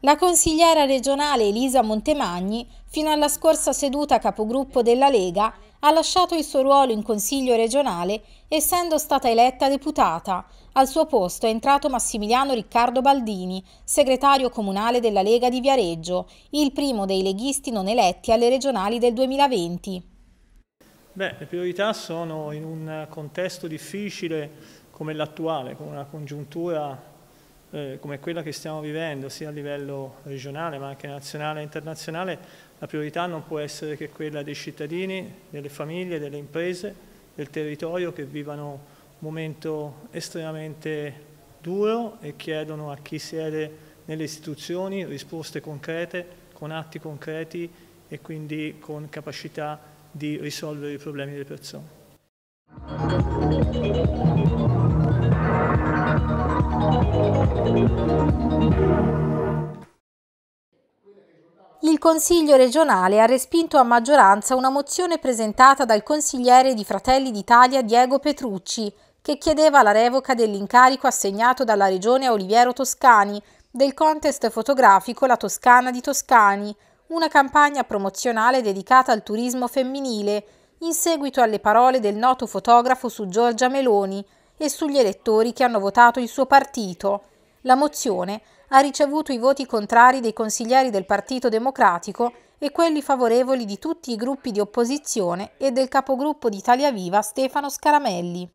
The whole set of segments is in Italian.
La consigliera regionale Elisa Montemagni, fino alla scorsa seduta capogruppo della Lega, ha lasciato il suo ruolo in Consiglio regionale essendo stata eletta deputata. Al suo posto è entrato Massimiliano Riccardo Baldini, segretario comunale della Lega di Viareggio, il primo dei leghisti non eletti alle regionali del 2020. Beh, le priorità sono in un contesto difficile come l'attuale, con una congiuntura eh, come quella che stiamo vivendo, sia a livello regionale ma anche nazionale e internazionale, la priorità non può essere che quella dei cittadini, delle famiglie, delle imprese, del territorio che vivano un momento estremamente duro e chiedono a chi siede nelle istituzioni risposte concrete, con atti concreti e quindi con capacità di risolvere i problemi delle persone. Il Consiglio regionale ha respinto a maggioranza una mozione presentata dal consigliere di Fratelli d'Italia Diego Petrucci, che chiedeva la revoca dell'incarico assegnato dalla regione a Oliviero Toscani del contest fotografico La Toscana di Toscani, una campagna promozionale dedicata al turismo femminile, in seguito alle parole del noto fotografo su Giorgia Meloni, e sugli elettori che hanno votato il suo partito. La mozione ha ricevuto i voti contrari dei consiglieri del Partito Democratico e quelli favorevoli di tutti i gruppi di opposizione e del capogruppo di Italia Viva Stefano Scaramelli.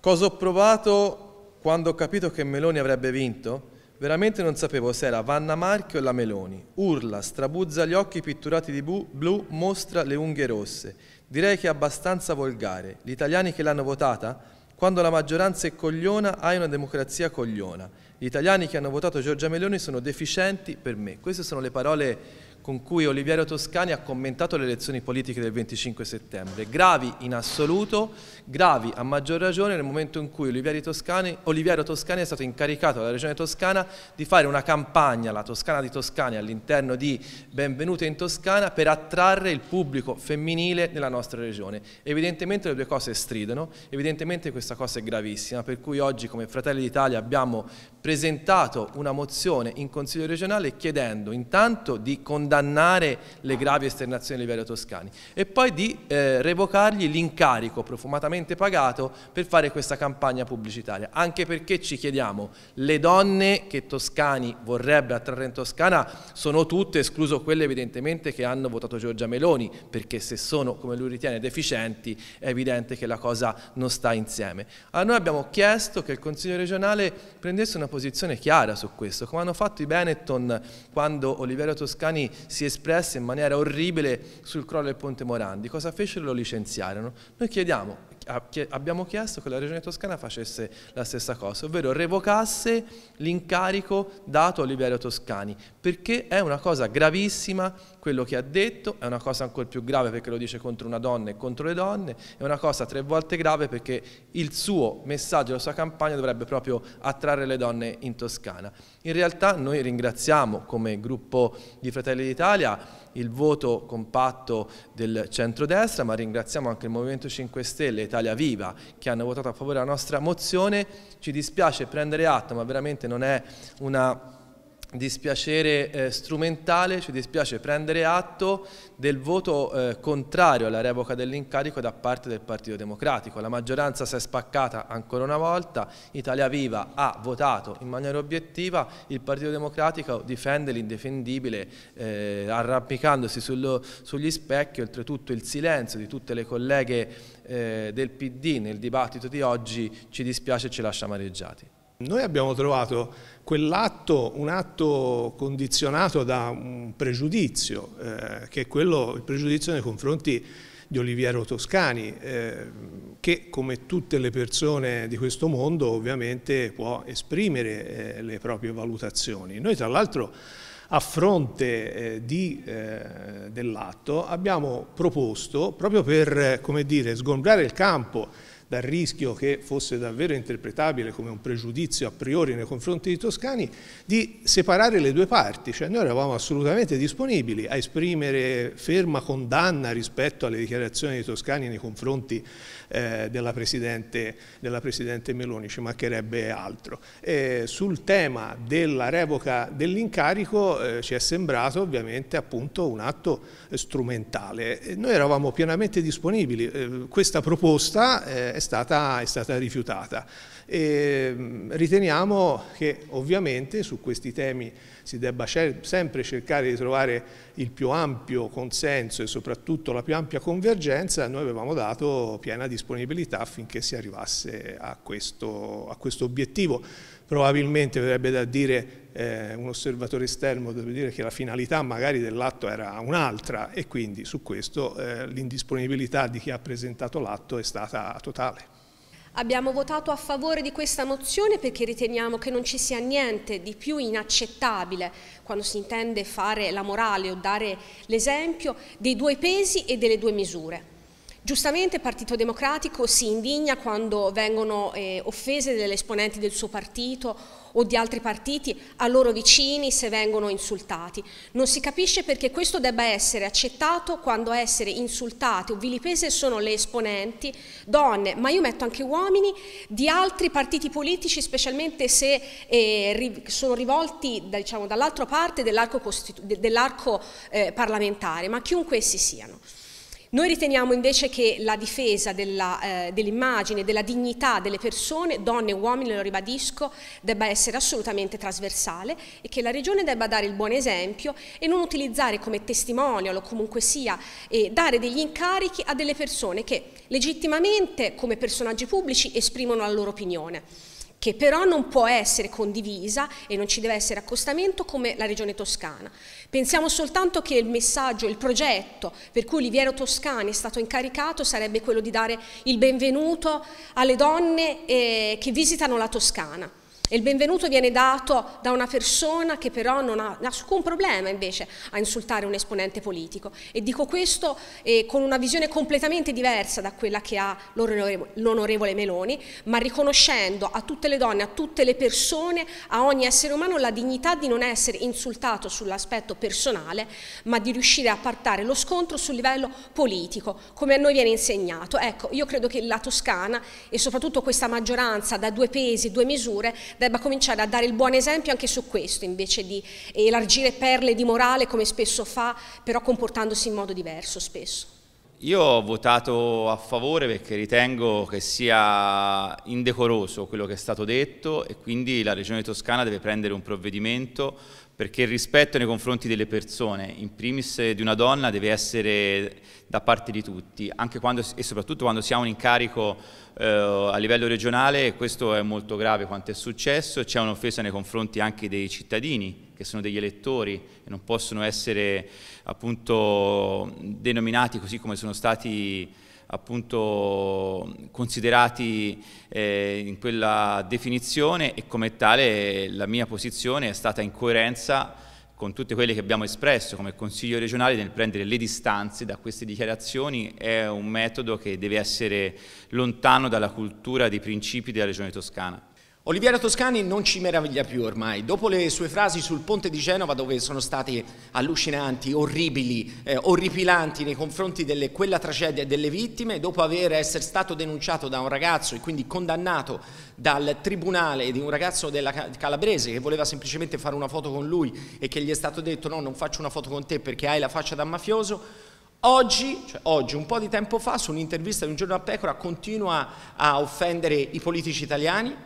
Cosa ho provato quando ho capito che Meloni avrebbe vinto? Veramente non sapevo se era Vanna Marchi o la Meloni. Urla, strabuzza gli occhi pitturati di blu, mostra le unghie rosse. Direi che è abbastanza volgare. Gli italiani che l'hanno votata quando la maggioranza è cogliona, hai una democrazia cogliona. Gli italiani che hanno votato Giorgia Meloni sono deficienti per me. Queste sono le parole con cui Oliviero Toscani ha commentato le elezioni politiche del 25 settembre. Gravi in assoluto, gravi a maggior ragione nel momento in cui Oliviero Toscani, Oliviero Toscani è stato incaricato dalla Regione Toscana di fare una campagna, la Toscana di Toscani, all'interno di Benvenute in Toscana per attrarre il pubblico femminile nella nostra regione. Evidentemente le due cose stridono, evidentemente questa cosa è gravissima, per cui oggi come Fratelli d'Italia abbiamo presentato una mozione in Consiglio regionale chiedendo intanto di condannare le gravi esternazioni di Liberio Toscani e poi di eh, revocargli l'incarico profumatamente pagato per fare questa campagna pubblicitaria, anche perché ci chiediamo, le donne che Toscani vorrebbe attrarre in Toscana sono tutte, escluso quelle evidentemente che hanno votato Giorgia Meloni, perché se sono, come lui ritiene, deficienti è evidente che la cosa non sta insieme. Allora noi abbiamo chiesto che il Consiglio regionale prendesse una posizione chiara su questo, come hanno fatto i Benetton quando Oliverio Toscani si espresse in maniera orribile sul crollo del Ponte Morandi. Cosa fecero? Lo licenziarono. Noi chiediamo, abbiamo chiesto che la Regione Toscana facesse la stessa cosa, ovvero revocasse l'incarico dato a Oliverio Toscani, perché è una cosa gravissima quello che ha detto, è una cosa ancora più grave perché lo dice contro una donna e contro le donne, è una cosa tre volte grave perché il suo messaggio, la sua campagna dovrebbe proprio attrarre le donne in Toscana. In realtà noi ringraziamo come gruppo di Fratelli d'Italia il voto compatto del centrodestra, ma ringraziamo anche il Movimento 5 Stelle, Italia Viva, che hanno votato a favore della nostra mozione. Ci dispiace prendere atto, ma veramente non è una dispiacere eh, strumentale, ci dispiace prendere atto del voto eh, contrario alla revoca dell'incarico da parte del Partito Democratico. La maggioranza si è spaccata ancora una volta, Italia Viva ha votato in maniera obiettiva, il Partito Democratico difende l'indefendibile eh, arrampicandosi sullo, sugli specchi, oltretutto il silenzio di tutte le colleghe eh, del PD nel dibattito di oggi ci dispiace e ci lascia amareggiati. Noi abbiamo trovato quell'atto, un atto condizionato da un pregiudizio, eh, che è quello, il pregiudizio nei confronti di Oliviero Toscani, eh, che come tutte le persone di questo mondo ovviamente può esprimere eh, le proprie valutazioni. Noi tra l'altro a fronte eh, eh, dell'atto abbiamo proposto, proprio per dire, sgombrare il campo dal rischio che fosse davvero interpretabile come un pregiudizio a priori nei confronti dei Toscani, di separare le due parti, cioè noi eravamo assolutamente disponibili a esprimere ferma condanna rispetto alle dichiarazioni dei Toscani nei confronti eh, della, Presidente, della, Presidente, Meloni, ci mancherebbe altro. E sul tema della revoca dell'incarico eh, ci è sembrato ovviamente appunto un atto strumentale. E noi eravamo pienamente disponibili, eh, questa proposta eh, è stata, è stata rifiutata. E mm, riteniamo che ovviamente su questi temi si debba sempre cercare di trovare il più ampio consenso e soprattutto la più ampia convergenza, noi avevamo dato piena disponibilità disponibilità affinché si arrivasse a questo, a questo obiettivo. Probabilmente verrebbe da dire eh, un osservatore esterno deve dire che la finalità magari dell'atto era un'altra e quindi su questo eh, l'indisponibilità di chi ha presentato l'atto è stata totale. Abbiamo votato a favore di questa mozione perché riteniamo che non ci sia niente di più inaccettabile quando si intende fare la morale o dare l'esempio dei due pesi e delle due misure. Giustamente il Partito Democratico si indigna quando vengono eh, offese delle esponenti del suo partito o di altri partiti a loro vicini se vengono insultati. Non si capisce perché questo debba essere accettato quando essere insultate o vilipese sono le esponenti, donne, ma io metto anche uomini di altri partiti politici, specialmente se eh, ri sono rivolti diciamo, dall'altra parte dell'arco dell eh, parlamentare, ma chiunque essi siano. Noi riteniamo invece che la difesa eh, dell'immagine, eh, dell della dignità delle persone, donne e uomini, lo ribadisco, debba essere assolutamente trasversale e che la Regione debba dare il buon esempio e non utilizzare come testimonial o comunque sia e eh, dare degli incarichi a delle persone che legittimamente come personaggi pubblici esprimono la loro opinione che però non può essere condivisa e non ci deve essere accostamento come la regione toscana. Pensiamo soltanto che il messaggio, il progetto per cui Liviero Toscani è stato incaricato sarebbe quello di dare il benvenuto alle donne eh, che visitano la Toscana. E il benvenuto viene dato da una persona che però non ha alcun problema invece a insultare un esponente politico. E dico questo eh, con una visione completamente diversa da quella che ha l'onorevole Meloni, ma riconoscendo a tutte le donne, a tutte le persone, a ogni essere umano la dignità di non essere insultato sull'aspetto personale, ma di riuscire a partare lo scontro sul livello politico, come a noi viene insegnato. Ecco, io credo che la Toscana e soprattutto questa maggioranza da due pesi, due misure, debba cominciare a dare il buon esempio anche su questo, invece di elargire perle di morale come spesso fa, però comportandosi in modo diverso spesso. Io ho votato a favore perché ritengo che sia indecoroso quello che è stato detto e quindi la Regione Toscana deve prendere un provvedimento perché il rispetto nei confronti delle persone, in primis di una donna, deve essere da parte di tutti, anche quando, e soprattutto quando si ha un incarico eh, a livello regionale, questo è molto grave quanto è successo, c'è un'offesa nei confronti anche dei cittadini, che sono degli elettori e non possono essere appunto denominati così come sono stati appunto considerati eh, in quella definizione e come tale la mia posizione è stata in coerenza con tutte quelle che abbiamo espresso come Consiglio regionale nel prendere le distanze da queste dichiarazioni è un metodo che deve essere lontano dalla cultura, dei principi della Regione Toscana. Oliviero Toscani non ci meraviglia più ormai, dopo le sue frasi sul ponte di Genova dove sono state allucinanti, orribili, eh, orripilanti nei confronti di quella tragedia e delle vittime, dopo aver essere stato denunciato da un ragazzo e quindi condannato dal tribunale di un ragazzo della Calabrese che voleva semplicemente fare una foto con lui e che gli è stato detto no non faccio una foto con te perché hai la faccia da mafioso, Oggi, cioè oggi, un po' di tempo fa, su un'intervista di un giorno a pecora, continua a offendere i politici italiani,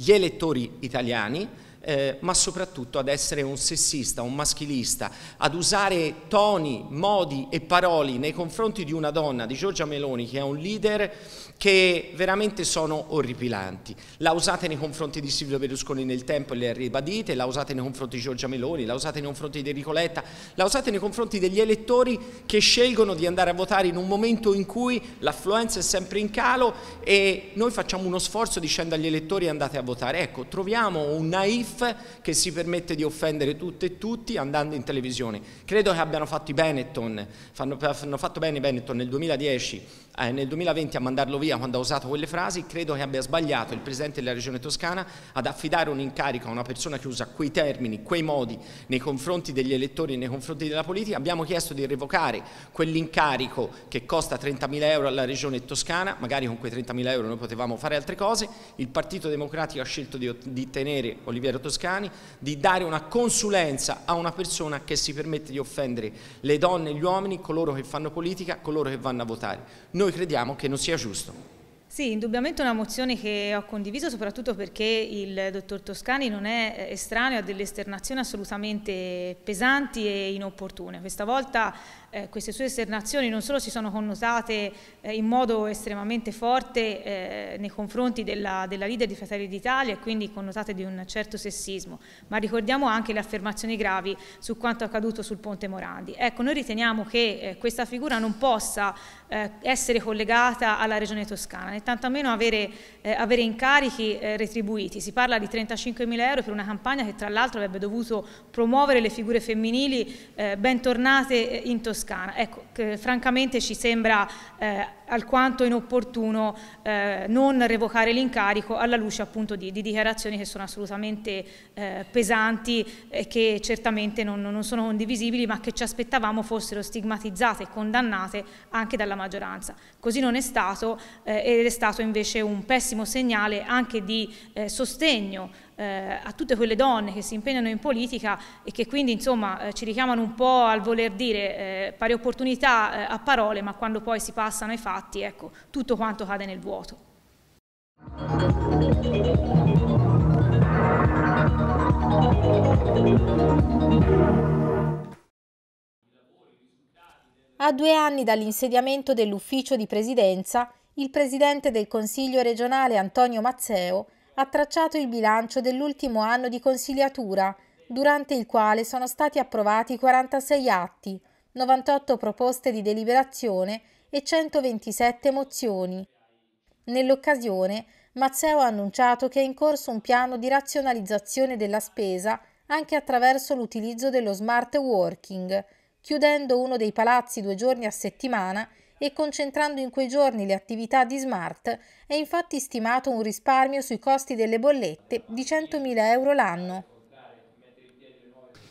gli elettori italiani eh, ma soprattutto ad essere un sessista, un maschilista, ad usare toni, modi e parole nei confronti di una donna, di Giorgia Meloni, che è un leader che veramente sono orripilanti. La usate nei confronti di Silvio Berlusconi nel tempo e le ha ribadite, la usate nei confronti di Giorgia Meloni, la usate nei confronti di Enrico Letta, la usate nei confronti degli elettori che scelgono di andare a votare in un momento in cui l'affluenza è sempre in calo e noi facciamo uno sforzo dicendo agli elettori andate a votare. Ecco, troviamo un naif GIF che si permette di offendere tutte e tutti andando in televisione. Credo che abbiano fatto i Benetton, fanno, hanno fatto bene i Benetton nel 2010, eh, nel 2020 a mandarlo via quando ha usato quelle frasi, credo che abbia sbagliato il Presidente della Regione Toscana ad affidare un incarico a una persona che usa quei termini, quei modi nei confronti degli elettori e nei confronti della politica. Abbiamo chiesto di revocare quell'incarico che costa 30.000 euro alla Regione Toscana, magari con quei 30.000 euro noi potevamo fare altre cose, il Partito Democratico ha scelto di, di tenere Oliviero Piero Toscani, di dare una consulenza a una persona che si permette di offendere le donne gli uomini, coloro che fanno politica, coloro che vanno a votare. Noi crediamo che non sia giusto. Sì, indubbiamente una mozione che ho condiviso soprattutto perché il dottor Toscani non è estraneo a delle esternazioni assolutamente pesanti e inopportune. Questa volta eh, queste sue esternazioni non solo si sono connotate eh, in modo estremamente forte eh, nei confronti della, della, leader di Fratelli d'Italia e quindi connotate di un certo sessismo, ma ricordiamo anche le affermazioni gravi su quanto accaduto sul Ponte Morandi. Ecco, noi riteniamo che eh, questa figura non possa eh, essere collegata alla regione toscana, né tantomeno avere, eh, avere incarichi retribuiti. Si parla di 35.000 euro per una campagna che tra l'altro avrebbe dovuto promuovere le figure femminili bentornate in Toscana Toscana. Ecco, che, francamente ci sembra eh, alquanto inopportuno eh, non revocare l'incarico alla luce appunto di, di, dichiarazioni che sono assolutamente eh, pesanti e che certamente non, non, sono condivisibili ma che ci aspettavamo fossero stigmatizzate e condannate anche dalla maggioranza. Così non è stato eh, ed è stato invece un pessimo segnale anche di eh, sostegno eh, a tutte quelle donne che si impegnano in politica e che quindi insomma eh, ci richiamano un po' al voler dire eh, pari opportunità eh, a parole, ma quando poi si passano ai fatti, ecco, tutto quanto cade nel vuoto. A due anni dall'insediamento dell'ufficio di presidenza, il presidente del Consiglio regionale Antonio Mazzeo ha tracciato il bilancio dell'ultimo anno di consigliatura, durante il quale sono stati approvati 46 atti, 98 proposte di deliberazione e 127 mozioni. Nell'occasione, Mazzeo ha annunciato che è in corso un piano di razionalizzazione della spesa anche attraverso l'utilizzo dello smart working, chiudendo uno dei palazzi due giorni a settimana e concentrando in quei giorni le attività di Smart è infatti stimato un risparmio sui costi delle bollette di 100.000 euro l'anno.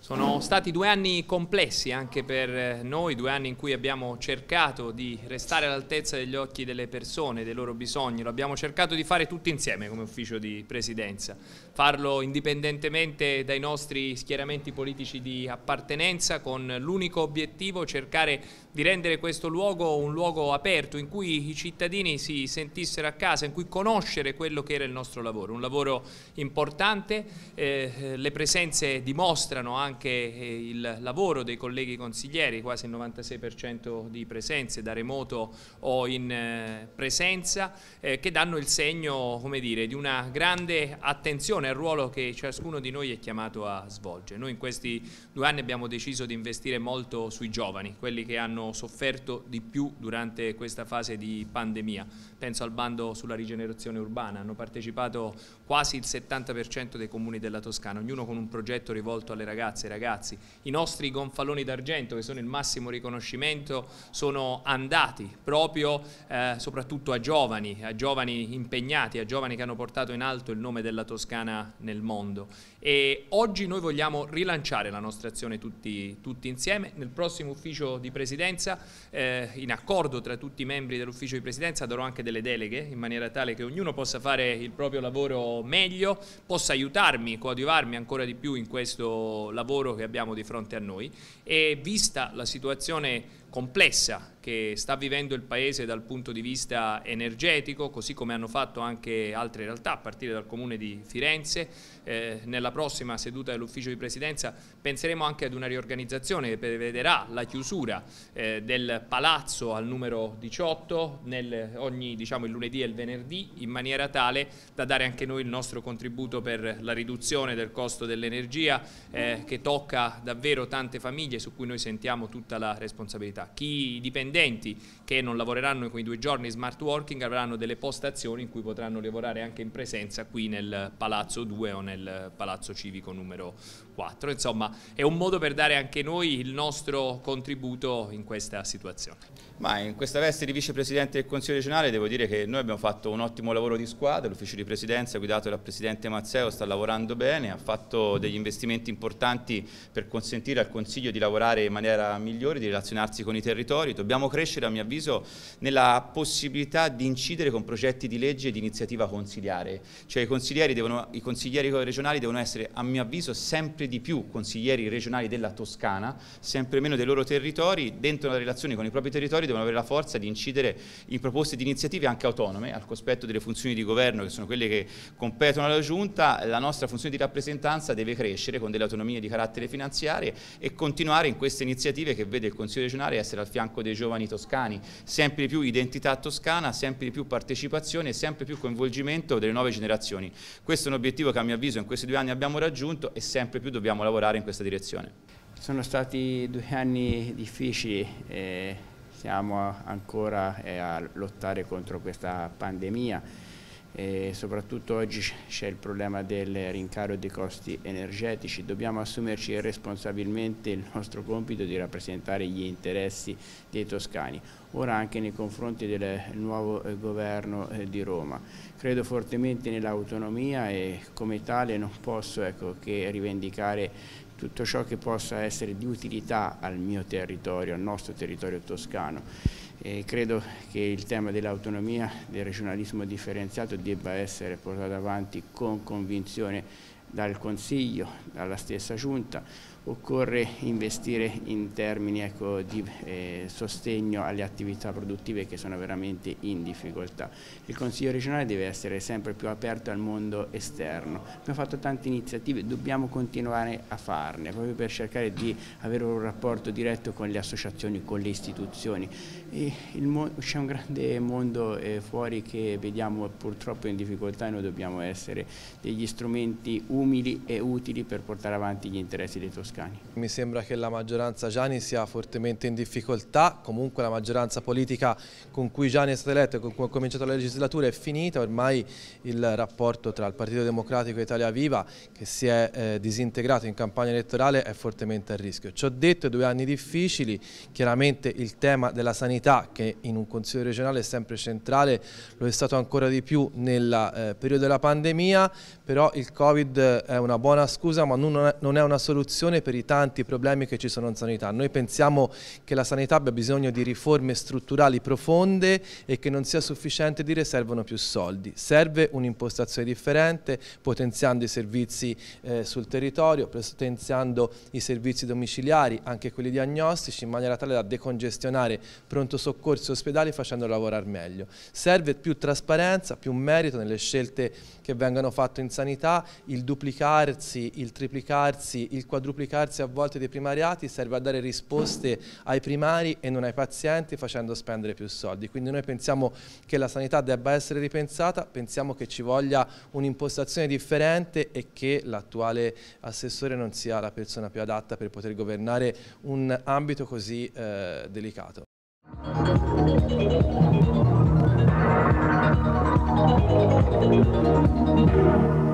Sono stati due anni complessi anche per eh, noi, due anni in cui abbiamo cercato di restare all'altezza degli occhi delle persone, dei loro bisogni, lo abbiamo cercato di fare tutti insieme come ufficio di presidenza farlo indipendentemente dai nostri schieramenti politici di appartenenza con l'unico obiettivo cercare di rendere questo luogo un luogo aperto in cui i cittadini si sentissero a casa, in cui conoscere quello che era il nostro lavoro, un lavoro importante, eh, eh le presenze dimostrano anche eh, il lavoro dei colleghi consiglieri, quasi il 96% di presenze da remoto o in eh, presenza, eh, che danno il segno dire, di una grande attenzione il ruolo che ciascuno di noi è chiamato a svolgere. Noi in questi due anni abbiamo deciso di investire molto sui giovani, quelli che hanno sofferto di più durante questa fase di pandemia. Penso al bando sulla rigenerazione urbana, hanno partecipato quasi il 70% dei comuni della Toscana, ognuno con un progetto rivolto alle ragazze e ragazzi. I nostri gonfaloni d'argento, che sono il massimo riconoscimento, sono andati proprio eh, soprattutto a giovani, a giovani impegnati, a giovani che hanno portato in alto il nome della Toscana italiana nel mondo. E oggi noi vogliamo rilanciare la nostra azione tutti, tutti insieme. Nel prossimo ufficio di presidenza, eh, in accordo tra tutti i membri dell'ufficio di presidenza, darò anche delle deleghe in maniera tale che ognuno possa fare il proprio lavoro meglio, possa aiutarmi, coadiuvarmi ancora di più in questo lavoro che abbiamo di fronte a noi. E vista la situazione complessa che sta vivendo il Paese dal punto di vista energetico, così come hanno fatto anche altre realtà, a partire dal Comune di Firenze, eh, nella prossima seduta dell'ufficio di presidenza penseremo anche ad una riorganizzazione che prevederà la chiusura eh, del palazzo al numero 18 nel, ogni diciamo, il lunedì e il venerdì in maniera tale da dare anche noi il nostro contributo per la riduzione del costo dell'energia eh, che tocca davvero tante famiglie su cui noi sentiamo tutta la responsabilità. Chi i dipendenti che non lavoreranno in quei due giorni smart working avranno delle postazioni in cui potranno lavorare anche in presenza qui nel palazzo 2 o nel nel eh, Palazzo Civico numero 4. Insomma, è un modo per dare anche noi il nostro contributo in questa situazione. Ma in questa veste di vicepresidente del Consiglio regionale devo dire che noi abbiamo fatto un ottimo lavoro di squadra, l'ufficio di presidenza guidato dal presidente Mazzeo sta lavorando bene, ha fatto degli investimenti importanti per consentire al Consiglio di lavorare in maniera migliore, di relazionarsi con i territori, dobbiamo crescere a mio avviso nella possibilità di incidere con progetti di legge e di iniziativa consiliare, cioè i consiglieri, devono, i consiglieri regionali devono essere a mio avviso sempre di più consiglieri regionali della Toscana, sempre meno dei loro territori, dentro la relazione con i propri territori devono avere la forza di incidere in proposte di iniziative anche autonome, al cospetto delle funzioni di governo che sono quelle che competono alla Giunta, la nostra funzione di rappresentanza deve crescere con delle autonomie di carattere finanziario e continuare in queste iniziative che vede il Consiglio regionale essere al fianco dei giovani toscani, sempre di più identità toscana, sempre di più partecipazione e sempre più coinvolgimento delle nuove generazioni. Questo è un obiettivo che a mio avviso in questi due anni abbiamo raggiunto e sempre più più dobbiamo lavorare in questa direzione. Sono stati due anni difficili, eh, siamo ancora eh, a lottare contro questa pandemia e soprattutto oggi c'è il problema del rincaro dei costi energetici, dobbiamo assumerci responsabilmente il nostro compito di rappresentare gli interessi dei toscani, ora anche nei confronti del nuovo eh, governo eh, di Roma. Credo fortemente nell'autonomia e come tale non posso ecco, che rivendicare tutto ciò che possa essere di utilità al mio territorio, al nostro territorio toscano. E credo che il tema dell'autonomia, del regionalismo differenziato debba essere portato avanti con convinzione dal Consiglio, dalla stessa Giunta, occorre investire in termini ecco, di eh, sostegno alle attività produttive che sono veramente in difficoltà. Il Consiglio regionale deve essere sempre più aperto al mondo esterno. Abbiamo fatto tante iniziative, dobbiamo continuare a farne, proprio per cercare di avere un rapporto diretto con le associazioni, con le istituzioni. C'è un grande mondo eh, fuori che vediamo purtroppo in difficoltà e noi dobbiamo essere degli strumenti umili e utili per portare avanti gli interessi dei tuoi toscani. Mi sembra che la maggioranza Gianni sia fortemente in difficoltà, comunque la maggioranza politica con cui Gianni è stato eletto e con cui ha cominciato la legislatura è finita, ormai il rapporto tra il Partito Democratico e Italia Viva che si è eh, disintegrato in campagna elettorale è fortemente a rischio. Ci ho detto due anni difficili, chiaramente il tema della sanità che in un Consiglio regionale è sempre centrale, lo è stato ancora di più nel eh, periodo della pandemia, però il Covid è una buona scusa ma non è una soluzione soluzione per i tanti problemi che ci sono in sanità. Noi pensiamo che la sanità abbia bisogno di riforme strutturali profonde e che non sia sufficiente dire servono più soldi. Serve un'impostazione differente, potenziando i servizi eh, sul territorio, potenziando i servizi domiciliari, anche quelli diagnostici, in maniera tale da decongestionare pronto soccorso e ospedali facendo lavorare meglio. Serve più trasparenza, più merito nelle scelte che vengono fatte in sanità, il duplicarsi, il triplicarsi, il quadruplicarsi dimenticarsi a volte dei primariati serve a dare risposte ai primari e non ai pazienti facendo spendere più soldi. Quindi noi pensiamo che la sanità debba essere ripensata, pensiamo che ci voglia un'impostazione differente e che l'attuale assessore non sia la persona più adatta per poter governare un ambito così eh, delicato. Thank you.